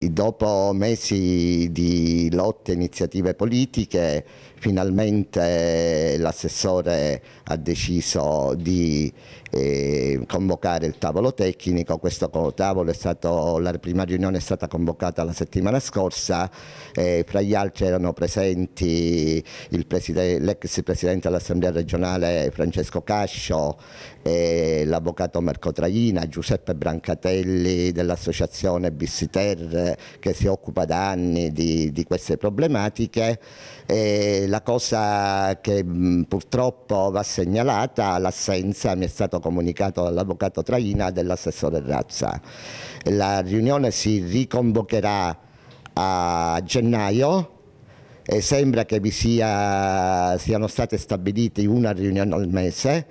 Dopo mesi di lotte e iniziative politiche, finalmente l'assessore ha deciso di eh, convocare il tavolo tecnico. Questo tavolo è stato, la prima riunione è stata convocata la settimana scorsa. Eh, fra gli altri erano presenti l'ex preside, presidente dell'Assemblea regionale Francesco Cascio, eh, l'avvocato Marco Traina, Giuseppe Brancatelli dell'associazione Bissiterre che si occupa da anni di, di queste problematiche. E la cosa che purtroppo va segnalata è l'assenza, mi è stato comunicato dall'avvocato Traina, dell'assessore Razza. La riunione si riconvocherà a gennaio e sembra che vi sia, siano state stabilite una riunione al mese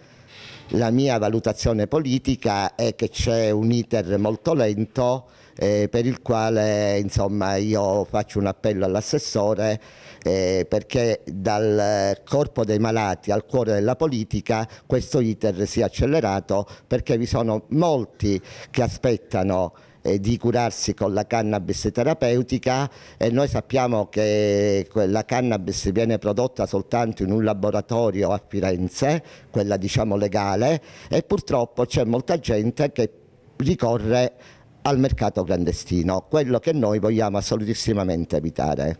la mia valutazione politica è che c'è un iter molto lento eh, per il quale insomma, io faccio un appello all'assessore eh, perché dal corpo dei malati al cuore della politica questo iter si è accelerato perché vi sono molti che aspettano eh, di curarsi con la cannabis terapeutica e noi sappiamo che la cannabis viene prodotta soltanto in un laboratorio a Firenze, quella diciamo legale illegale e purtroppo c'è molta gente che ricorre al mercato clandestino, quello che noi vogliamo assolutissimamente evitare.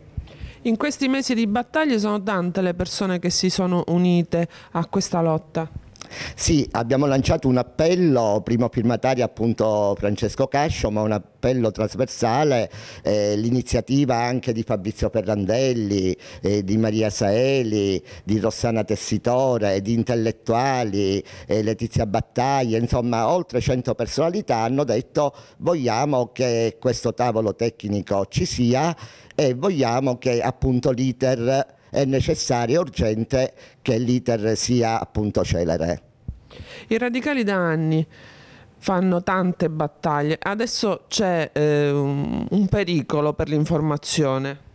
In questi mesi di battaglie sono tante le persone che si sono unite a questa lotta. Sì, abbiamo lanciato un appello, primo firmatario appunto Francesco Cascio, ma un appello trasversale, eh, l'iniziativa anche di Fabrizio Ferrandelli, eh, di Maria Saeli, di Rossana Tessitore, di intellettuali, eh, Letizia Battaglia, insomma oltre 100 personalità hanno detto vogliamo che questo tavolo tecnico ci sia e vogliamo che appunto l'iter è necessario e urgente che l'iter sia appunto celere. I radicali da anni fanno tante battaglie, adesso c'è eh, un, un pericolo per l'informazione.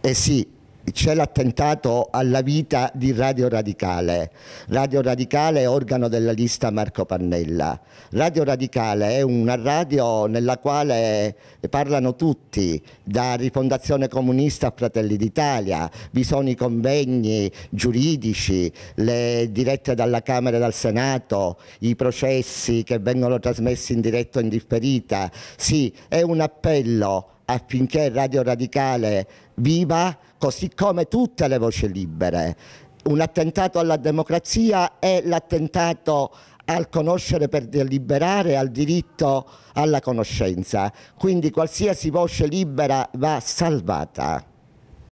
Eh sì, c'è l'attentato alla vita di Radio Radicale. Radio Radicale è organo della lista Marco Pannella. Radio Radicale è una radio nella quale parlano tutti, da Rifondazione Comunista a Fratelli d'Italia. Vi sono i convegni giuridici, le dirette dalla Camera e dal Senato, i processi che vengono trasmessi in diretta o in differita. Sì, è un appello affinché Radio Radicale viva, così come tutte le voci libere. Un attentato alla democrazia è l'attentato al conoscere per deliberare, al diritto alla conoscenza. Quindi qualsiasi voce libera va salvata.